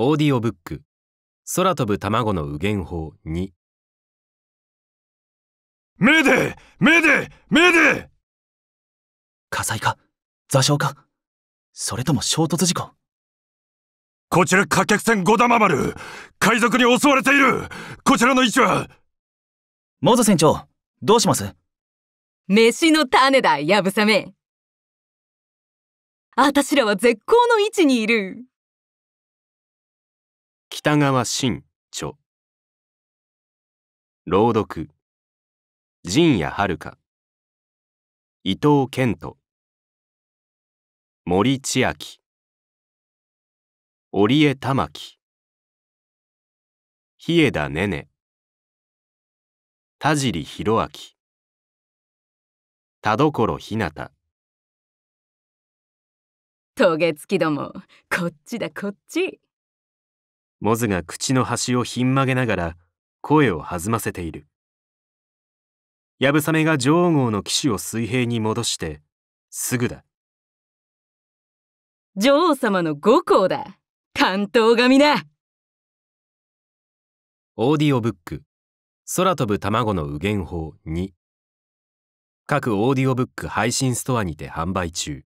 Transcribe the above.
オーディオブック空飛ぶ卵の右元法2メデメデメデ火災か座礁かそれとも衝突事故こちら貨客船五玉丸海賊に襲われているこちらの位置はモズ船長どうします飯の種だやぶさめあたしらは絶好の位置にいる北川新著朗読陣谷遥伊藤健人森千秋織江玉木日枝ねね田尻弘明田所ひなたトゲつきどもこっちだこっちモズが口の端をひん曲げながら声を弾ませているやぶさめが女王号の騎士を水平に戻してすぐだ女王様の五校だ関東神だオーディオブック空飛ぶ卵の右元法2各オーディオブック配信ストアにて販売中